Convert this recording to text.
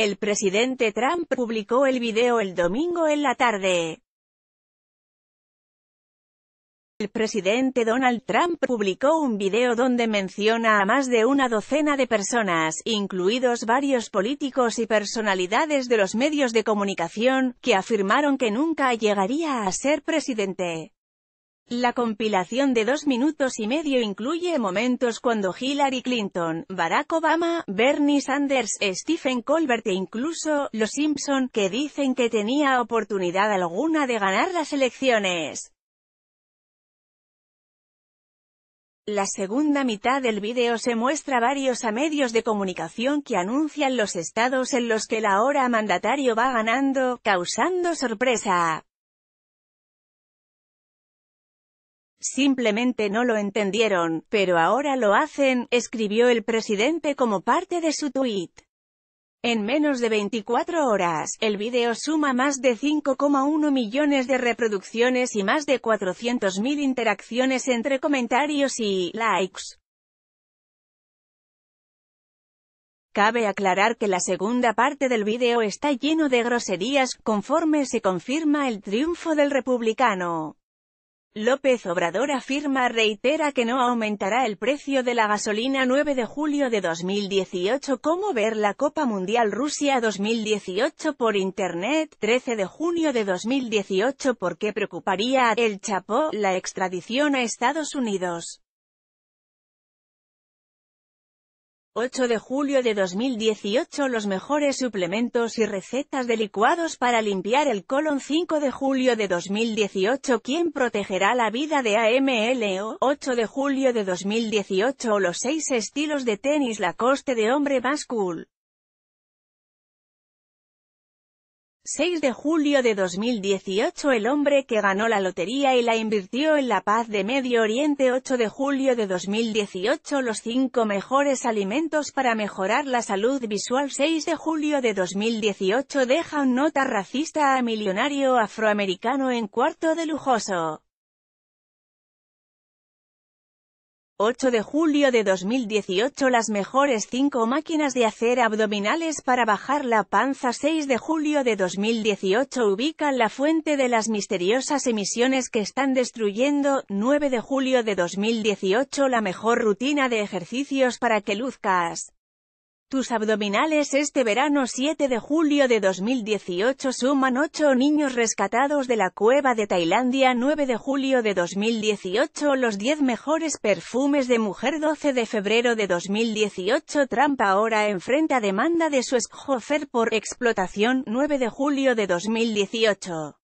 El presidente Trump publicó el video el domingo en la tarde. El presidente Donald Trump publicó un video donde menciona a más de una docena de personas, incluidos varios políticos y personalidades de los medios de comunicación, que afirmaron que nunca llegaría a ser presidente. La compilación de dos minutos y medio incluye momentos cuando Hillary Clinton, Barack Obama, Bernie Sanders, Stephen Colbert e incluso, los Simpson, que dicen que tenía oportunidad alguna de ganar las elecciones. La segunda mitad del video se muestra varios a medios de comunicación que anuncian los estados en los que la hora mandatario va ganando, causando sorpresa. Simplemente no lo entendieron, pero ahora lo hacen, escribió el presidente como parte de su tuit. En menos de 24 horas, el video suma más de 5,1 millones de reproducciones y más de 400.000 interacciones entre comentarios y likes. Cabe aclarar que la segunda parte del video está lleno de groserías, conforme se confirma el triunfo del republicano. López Obrador afirma reitera que no aumentará el precio de la gasolina 9 de julio de 2018 Cómo ver la Copa Mundial Rusia 2018 por Internet 13 de junio de 2018 ¿Por qué preocuparía a El Chapo la extradición a Estados Unidos? 8 de julio de 2018 Los mejores suplementos y recetas de licuados para limpiar el colon 5 de julio de 2018 ¿Quién protegerá la vida de AMLO? 8 de julio de 2018 Los 6 estilos de tenis La coste de hombre más cool 6 de julio de 2018 El hombre que ganó la lotería y la invirtió en la paz de Medio Oriente 8 de julio de 2018 Los 5 mejores alimentos para mejorar la salud visual 6 de julio de 2018 Deja un nota racista a millonario afroamericano en cuarto de lujoso 8 de julio de 2018 Las mejores 5 máquinas de hacer abdominales para bajar la panza 6 de julio de 2018 Ubican la fuente de las misteriosas emisiones que están destruyendo 9 de julio de 2018 La mejor rutina de ejercicios para que luzcas tus abdominales este verano 7 de julio de 2018 suman 8 niños rescatados de la cueva de Tailandia 9 de julio de 2018 Los 10 mejores perfumes de mujer 12 de febrero de 2018 Trump ahora enfrenta demanda de su ex-hofer por explotación 9 de julio de 2018